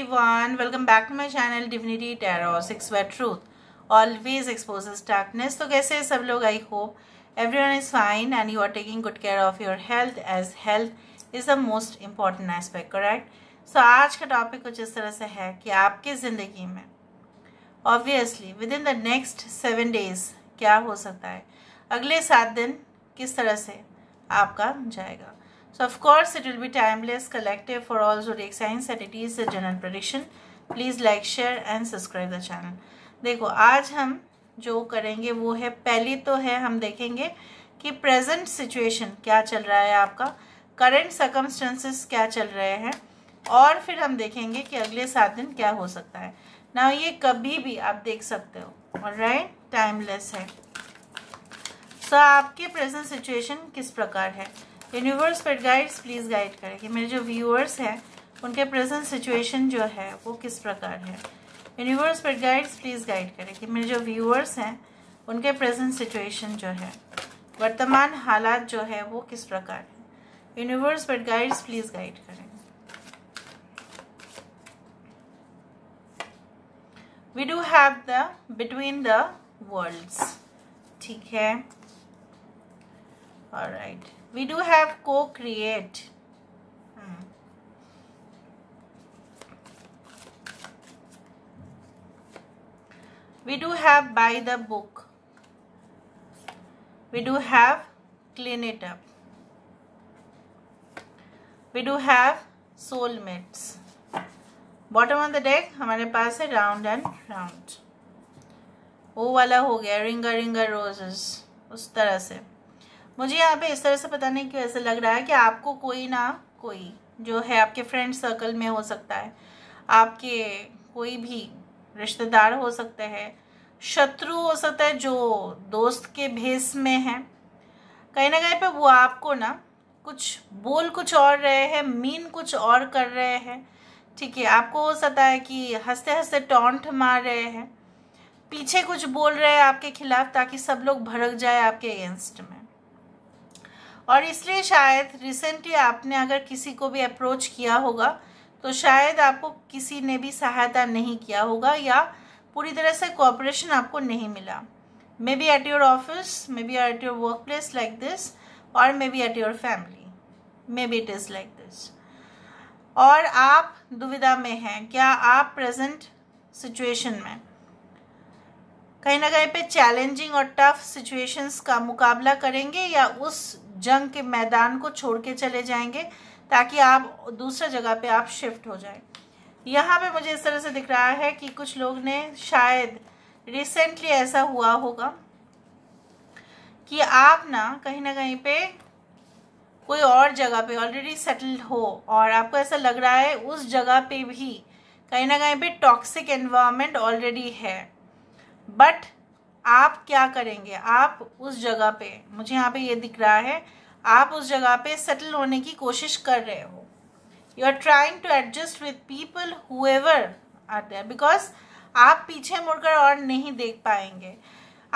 everyone welcome back to my channel divinity tarot six where truth always exposes darkness तो कैसे हैं सब लोग I hope everyone is fine and you are taking good care of your health as health is the most important aspect correct so आज का topic कुछ इस तरह से है कि आपकी ज़िंदगी में obviously within the next seven days क्या हो सकता है अगले सात दिन किस तरह से आपका जाएगा So of course it will be timeless collective for all zodiac signs and it is a general prediction. Please like, share and subscribe the channel. देखो आज हम जो करेंगे वो है पहली तो है हम देखेंगे कि प्रेजेंट सिचुएशन क्या चल रहा है आपका करंट सर्कमस्टेंसेस क्या चल रहे हैं और फिर हम देखेंगे कि अगले सात दिन क्या हो सकता है ना ये कभी भी आप देख सकते हो और राइट टाइमलेस है सो so, आपकी प्रेजेंट सिचुएशन किस प्रकार है यूनिवर्स पर गाइड्स प्लीज़ गाइड करें कि मेरे जो व्यूअर्स हैं उनके प्रेजेंट सिचुएशन जो है वो किस प्रकार है यूनिवर्स पर गाइड्स प्लीज़ गाइड करें कि मेरे जो व्यूअर्स हैं उनके प्रेजेंट सिचुएशन जो है वर्तमान हालात जो है वो किस प्रकार है यूनिवर्स पर गाइड्स प्लीज़ गाइड करें we do have the between the worlds ठीक है और right right. we do have co-create hmm. we do have buy the book we do have clean it up we do have soulmates Bottom of the deck. हमारे पास है round and round. वो वाला हो गया ringa ringa roses उस तरह से मुझे यहाँ पे इस तरह से पता नहीं क्यों ऐसे लग रहा है कि आपको कोई ना कोई जो है आपके फ्रेंड सर्कल में हो सकता है आपके कोई भी रिश्तेदार हो सकते हैं शत्रु हो सकता है जो दोस्त के भेस में है कहीं ना कहीं पे वो आपको ना कुछ बोल कुछ और रहे हैं मीन कुछ और कर रहे हैं ठीक है आपको हो सकता है कि हंसते हंसते टॉन्ट मार रहे हैं पीछे कुछ बोल रहे हैं आपके खिलाफ ताकि सब लोग भड़क जाए आपके अगेंस्ट में और इसलिए शायद रिसेंटली आपने अगर किसी को भी अप्रोच किया होगा तो शायद आपको किसी ने भी सहायता नहीं किया होगा या पूरी तरह से कोऑपरेशन आपको नहीं मिला maybe at your office maybe at your work place like this और maybe at your family maybe it is like this और आप दुविधा में हैं क्या आप प्रेजेंट सिचुएशन में कहीं ना कहीं पे चैलेंजिंग और टफ सिचुएशंस का मुकाबला करेंगे या उस जंग के मैदान को छोड़ के चले जाएंगे ताकि आप दूसरे जगह पे आप शिफ्ट हो जाए यहाँ पे मुझे इस तरह से दिख रहा है कि कुछ लोग ने शायद रिसेंटली ऐसा हुआ होगा कि आप ना कहीं ना कहीं पे कोई और जगह पे ऑलरेडी सेटल्ड हो और आपको ऐसा लग रहा है उस जगह पे भी कहीं ना कहीं पे टॉक्सिक एनवायरमेंट ऑलरेडी है बट आप क्या करेंगे आप उस जगह पे मुझे यहाँ पे ये दिख रहा है आप उस जगह पे सेटल होने की कोशिश कर रहे हो you are trying to adjust with people however आते हैं बिकॉज आप पीछे मुड़कर और नहीं देख पाएंगे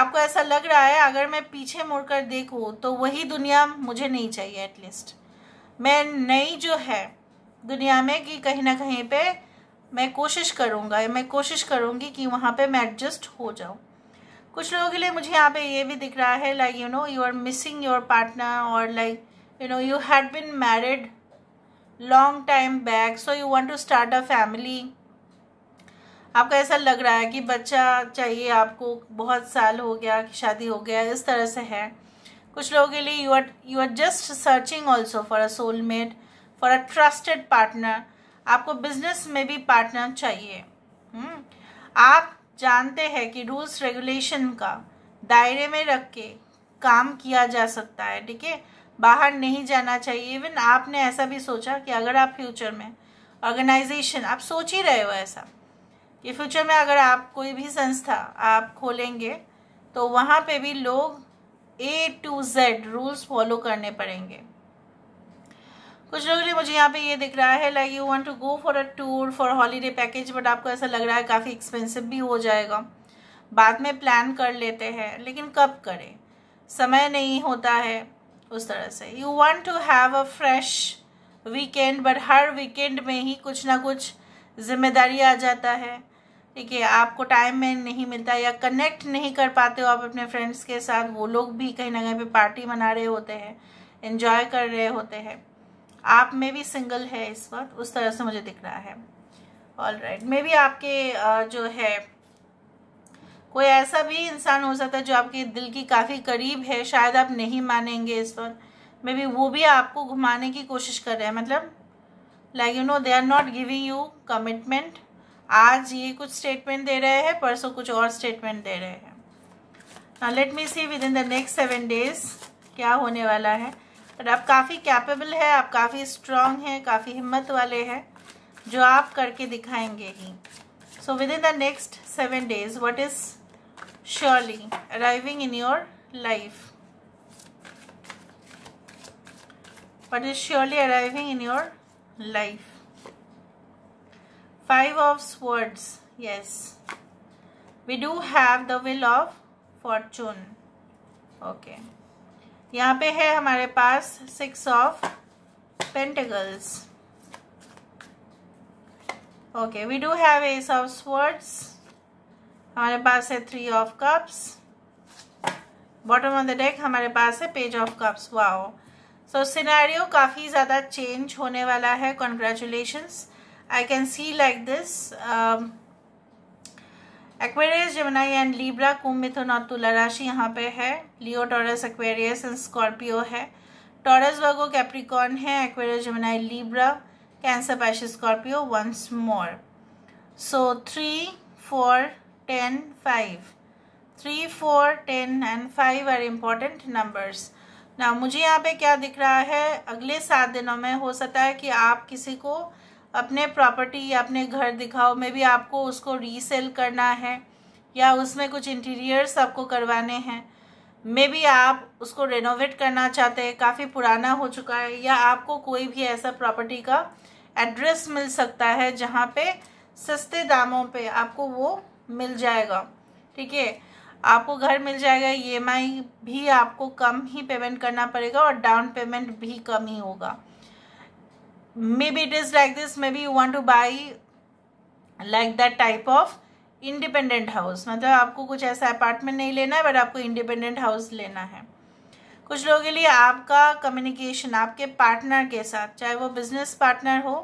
आपको ऐसा लग रहा है अगर मैं पीछे मुड़कर देखूँ तो वही दुनिया मुझे नहीं चाहिए एटलीस्ट मैं नई जो है दुनिया में कि कहीं ना कहीं पे मैं कोशिश करूँगा मैं कोशिश करूँगी कि वहाँ पे मैं एडजस्ट हो जाऊँ कुछ लोगों के लिए मुझे यहाँ पे ये भी दिख रहा है like you know you are missing your partner और like you know you had been married long time back so you want to start a family आपको ऐसा लग रहा है कि बच्चा चाहिए आपको बहुत साल हो गया कि शादी हो गया इस तरह से है कुछ लोगों के लिए you are you are just searching also for a soulmate for a trusted partner आपको बिजनेस में भी पार्टनर चाहिए हुँ? हम्म। आप जानते हैं कि रूल्स रेगुलेशन का दायरे में रख के काम किया जा सकता है ठीक है बाहर नहीं जाना चाहिए इवन आपने ऐसा भी सोचा कि अगर आप फ्यूचर में ऑर्गेनाइजेशन आप सोच ही रहे हो ऐसा कि फ्यूचर में अगर आप कोई भी संस्था आप खोलेंगे तो वहाँ पे भी लोग A to Z rules follow करने पड़ेंगे कुछ लोगों के लिए मुझे यहाँ पे ये दिख रहा है like you want to go for a tour for holiday package but आपको ऐसा लग रहा है काफ़ी एक्सपेंसिव भी हो जाएगा बाद में प्लान कर लेते हैं लेकिन कब करें समय नहीं होता है उस तरह से you want to have a fresh weekend but हर वीकेंड में ही कुछ ना कुछ जिम्मेदारी आ जाता है ठीक है आपको टाइम में नहीं मिलता या कनेक्ट नहीं कर पाते हो आप अपने फ्रेंड्स के साथ वो लोग भी कहीं ना कहीं पर पार्टी मना रहे होते हैं इन्जॉय कर रहे होते हैं आप में भी सिंगल है इस वक्त उस तरह से मुझे दिख रहा है ऑल राइट मे बी आपके जो है कोई ऐसा भी इंसान हो सकता है जो आपके दिल की काफ़ी करीब है शायद आप नहीं मानेंगे इस वक्त मे बी वो भी आपको घुमाने की कोशिश कर रहे हैं मतलब like you know they are not giving you commitment आज ये कुछ स्टेटमेंट दे रहे हैं परसों कुछ और स्टेटमेंट दे रहे हैं let me see within the next seven days क्या होने वाला है और आप काफ़ी कैपेबल है आप काफ़ी स्ट्रांग हैं काफ़ी हिम्मत वाले हैं जो आप करके दिखाएंगे ही so within the next seven days what is surely arriving in your life what is surely arriving in your life five of words yes we do have the wheel of fortune okay यहाँ पे है हमारे पास six of pentacles okay we do have ace of swords हमारे पास है three of cups bottom of the deck हमारे पास है page of cups wow so scenario काफ़ी ज़्यादा चेंज होने वाला है congratulations I can see like this Aquarius Gemini and Libra कुंभ मिथुन और तुला राशि यहाँ पे है Leo Taurus Aquarius and Scorpio है टॉरस वर्गो कैप्रिकॉन है Aquarius Gemini Libra Cancer Pisces Scorpio once more so three four ten five three four ten and five are important numbers ना मुझे यहाँ पे क्या दिख रहा है अगले सात दिनों में हो सकता है कि आप किसी को अपने प्रॉपर्टी या अपने घर दिखाओ मे भी आपको उसको रीसेल करना है या उसमें कुछ इंटीरियर्स आपको करवाने हैं मे भी आप उसको रेनोवेट करना चाहते हैं काफ़ी पुराना हो चुका है या आपको कोई भी ऐसा प्रॉपर्टी का एड्रेस मिल सकता है जहाँ पे सस्ते दामों पे आपको वो मिल जाएगा ठीक है आपको घर मिल जाएगा ई e भी आपको कम ही पेमेंट करना पड़ेगा और डाउन पेमेंट भी कम ही होगा maybe it is like this maybe you want to buy like that type of independent house मतलब आपको कुछ ऐसा अपार्टमेंट नहीं लेना है बट आपको इंडिपेंडेंट हाउस लेना है कुछ लोगों के लिए आपका कम्युनिकेशन आपके पार्टनर के साथ चाहे वो बिजनेस पार्टनर हो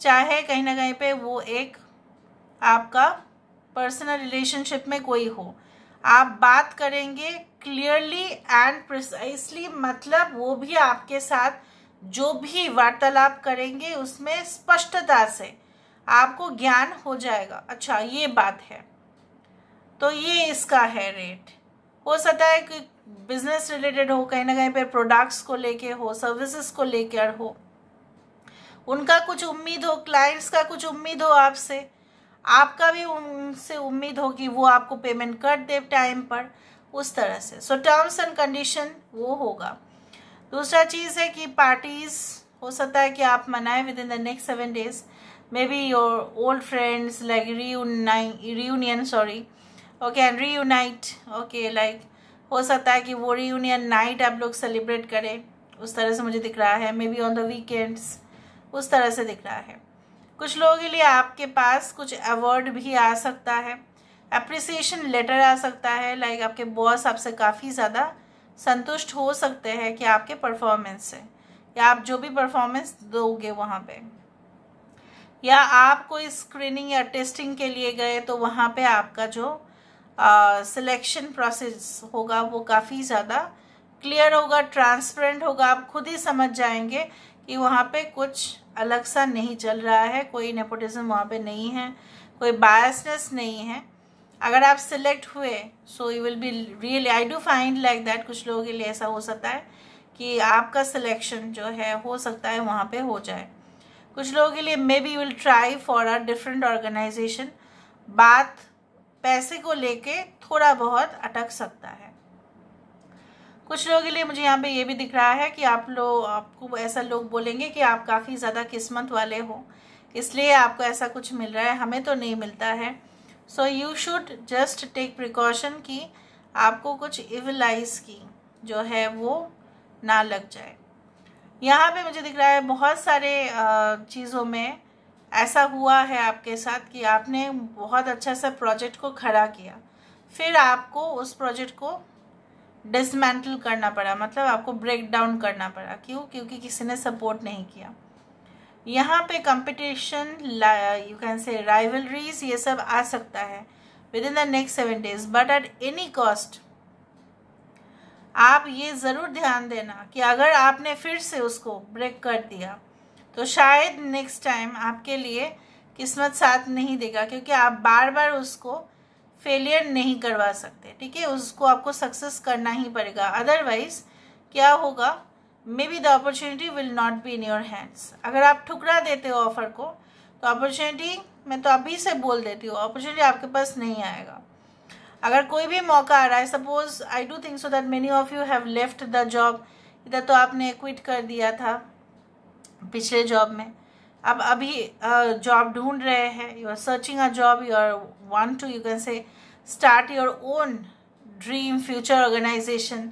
चाहे कहीं ना कहीं पे वो एक आपका पर्सनल रिलेशनशिप में कोई हो आप बात करेंगे क्लियरली एंड प्रिसाइसली मतलब वो भी आपके साथ जो भी वार्तालाप करेंगे उसमें स्पष्टता से आपको ज्ञान हो जाएगा अच्छा ये बात है तो ये इसका है रेट हो सकता है कि बिजनेस रिलेटेड हो कहीं ना कहीं पर प्रोडक्ट्स को लेके हो सर्विसेज को लेकर हो उनका कुछ उम्मीद हो क्लाइंट्स का कुछ उम्मीद हो आपसे आपका भी उनसे उम्मीद हो कि वो आपको पेमेंट कर दे टाइम पर उस तरह से सो टर्म्स एंड कंडीशन वो होगा दूसरा चीज़ है कि पार्टीज़ हो सकता है कि आप मनाएं within the next seven days maybe your old friends like reunion sorry okay and reunite okay like हो सकता है कि वो रीयूनियन नाइट आप लोग सेलिब्रेट करें उस तरह से मुझे दिख रहा है maybe on the weekends उस तरह से दिख रहा है कुछ लोगों के लिए आपके पास कुछ अवार्ड भी आ सकता है अप्रिसिएशन लेटर आ सकता है लाइक आपके बॉस आपसे काफ़ी ज़्यादा संतुष्ट हो सकते हैं कि आपके परफॉर्मेंस से या आप जो भी परफॉर्मेंस दोगे वहाँ पे या आप कोई स्क्रीनिंग या टेस्टिंग के लिए गए तो वहाँ पे आपका जो सिलेक्शन प्रोसेस होगा वो काफ़ी ज़्यादा क्लियर होगा ट्रांसपेरेंट होगा आप खुद ही समझ जाएंगे कि वहाँ पे कुछ अलग सा नहीं चल रहा है कोई नेपोटिज्म वहाँ पे नहीं है कोई बायसनेस नहीं है अगर आप सिलेक्ट हुए so you will be really I do find like that कुछ लोगों के लिए ऐसा हो सकता है कि आपका सिलेक्शन जो है हो सकता है वहाँ पे हो जाए कुछ लोगों के लिए maybe will try for a different organization बात पैसे को लेके थोड़ा बहुत अटक सकता है कुछ लोगों के लिए मुझे यहाँ पे ये भी दिख रहा है कि आप लोग आपको ऐसा लोग बोलेंगे कि आप काफ़ी ज़्यादा किस्मत वाले हो इसलिए आपको ऐसा कुछ मिल रहा है हमें तो नहीं मिलता है so you should just take precaution कि आपको कुछ इविलाइज की जो है वो ना लग जाए यहाँ पे मुझे दिख रहा है बहुत सारे चीज़ों में ऐसा हुआ है आपके साथ कि आपने बहुत अच्छा सा प्रोजेक्ट को खड़ा किया फिर आपको उस प्रोजेक्ट को डिसमेंटल करना पड़ा मतलब आपको ब्रेक डाउन करना पड़ा क्यों क्योंकि किसी ने सपोर्ट नहीं किया यहाँ पे competition you can say rivalries ये सब आ सकता है within the next seven days but at any cost आप ये ज़रूर ध्यान देना कि अगर आपने फिर से उसको ब्रेक कर दिया तो शायद नेक्स्ट टाइम आपके लिए किस्मत साथ नहीं देगा क्योंकि आप बार बार उसको फेलियर नहीं करवा सकते ठीक है उसको आपको सक्सेस करना ही पड़ेगा अदरवाइज क्या होगा maybe the opportunity will not be in your hands अगर आप ठुकरा देते हो ऑफर को तो अपॉर्चुनिटी मैं तो अभी से बोल देती हूँ अपॉर्चुनिटी आपके पास नहीं आएगा अगर कोई भी मौका आ रहा है suppose I do think so that many of you have left the job इधर तो आपने क्विट कर दिया था पिछले जॉब में अब अभी जॉब ढूंढ रहे हैं you are searching a job you are want to you can say start your own dream future organization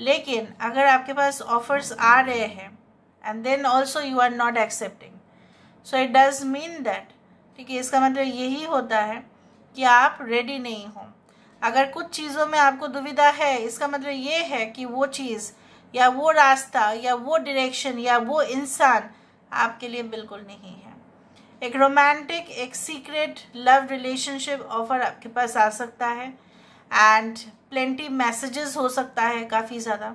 लेकिन अगर आपके पास ऑफर्स आ रहे हैं and then also you are not accepting so it does mean that ठीक है इसका मतलब यही होता है कि आप रेडी नहीं हो अगर कुछ चीज़ों में आपको दुविधा है इसका मतलब ये है कि वो चीज़ या वो रास्ता या वो डायरेक्शन या वो इंसान आपके लिए बिल्कुल नहीं है एक रोमांटिक एक सीक्रेट लव रिलेशनशिप ऑफर आपके पास आ सकता है एंड प्लेंटी मैसेजेस हो सकता है काफ़ी ज़्यादा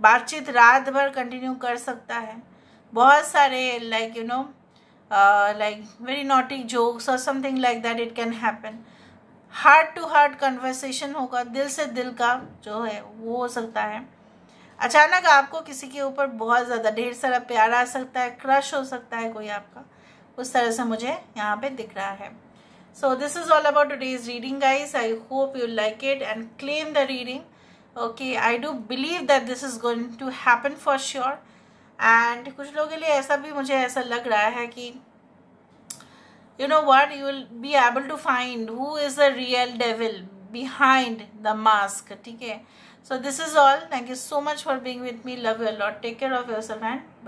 बातचीत रात भर कंटिन्यू कर सकता है बहुत सारे like you know like very naughty jokes और something like that it can happen heart to heart conversation होगा दिल से दिल का जो है वो हो सकता है अचानक आपको किसी के ऊपर बहुत ज़्यादा ढेर सारा प्यार आ सकता है क्रश हो सकता है कोई आपका उस तरह से मुझे यहाँ पे दिख रहा है so this is all about today's reading guys i hope you like it and claim the reading okay i do believe that this is going to happen for sure and कुछ लोगों के लिए ऐसा भी मुझे ऐसा you know what you will be able to find who is the real devil behind the mask Okay. so this is all thank you so much for being with me love you a lot take care of yourself and bye